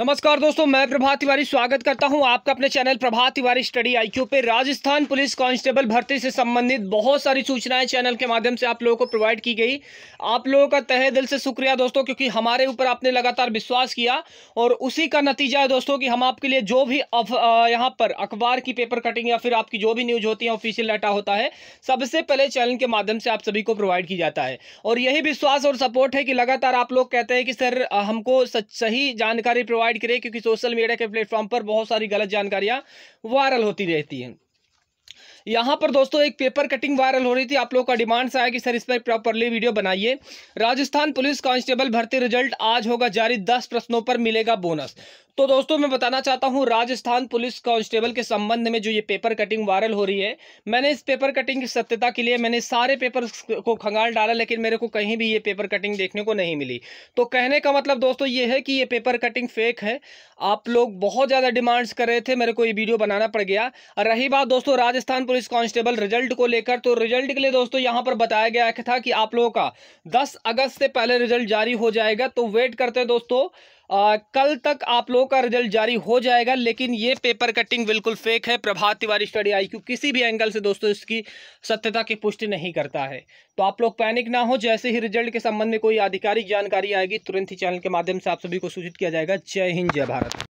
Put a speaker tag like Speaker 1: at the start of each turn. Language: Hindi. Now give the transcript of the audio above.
Speaker 1: नमस्कार दोस्तों मैं प्रभात तिवारी स्वागत करता हूं आपका अपने channel Prabhat Tiwari study IQ पे राजस्थान पुलिस कांस्टेबल भर्ती से संबंधित बहुत सारी सूचनाएं चैनल के माध्यम से आप लोगों को प्रोवाइड की गई आप लोगों का तहे दिल से शुक्रिया दोस्तों क्योंकि हमारे ऊपर आपने लगातार विश्वास किया और उसी का नतीजा है दोस्तों कि हम आपके लिए जो भी यहाँ पर अखबार की पेपर कटिंग या फिर आपकी जो भी न्यूज होती है ऑफिशियल डाटा होता है सबसे पहले चैनल के माध्यम से आप सभी को प्रोवाइड की जाता है और यही विश्वास और सपोर्ट है कि लगातार आप लोग कहते हैं कि सर हमको सही जानकारी प्रोवाइड अवॉइड करें क्योंकि सोशल मीडिया के प्लेटफॉर्म पर बहुत सारी गलत जानकारियाँ वायरल होती रहती हैं यहाँ पर दोस्तों एक पेपर कटिंग वायरल हो रही थी आप लोगों का डिमांड आया कि सर इस पर प्रॉपरली वीडियो बनाइए राजस्थान पुलिस कांस्टेबल भर्ती रिजल्ट आज होगा जारी दस प्रश्नों पर मिलेगा बोनस तो दोस्तों मैं बताना चाहता हूं राजस्थान पुलिस कांस्टेबल के संबंध में जो ये पेपर कटिंग वायरल हो रही है मैंने इस पेपर कटिंग की सत्यता के लिए मैंने सारे पेपर को खंगाल डाला लेकिन मेरे को कहीं भी ये पेपर कटिंग देखने को नहीं मिली तो कहने का मतलब दोस्तों ये है कि ये पेपर कटिंग फेक है आप लोग बहुत ज़्यादा डिमांड्स कर रहे थे मेरे को ये वीडियो बनाना पड़ गया रही बात दोस्तों राजस्थान पुलिस कांस्टेबल रिजल्ट को लेकर तो रिजल्ट के लिए दोस्तों यहाँ पर बताया गया था कि आप लोगों का दस अगस्त से पहले रिजल्ट जारी हो जाएगा तो वेट करते दोस्तों आ, कल तक आप लोगों का रिजल्ट जारी हो जाएगा लेकिन ये पेपर कटिंग बिल्कुल फेक है Prabhat Tiwari study I Q किसी भी एंगल से दोस्तों इसकी सत्यता की पुष्टि नहीं करता है तो आप लोग पैनिक ना हो जैसे ही रिजल्ट के संबंध में कोई आधिकारिक जानकारी आएगी तुरंत ही चैनल के माध्यम से आप सभी को सूचित किया जाएगा जय हिंद जय भारत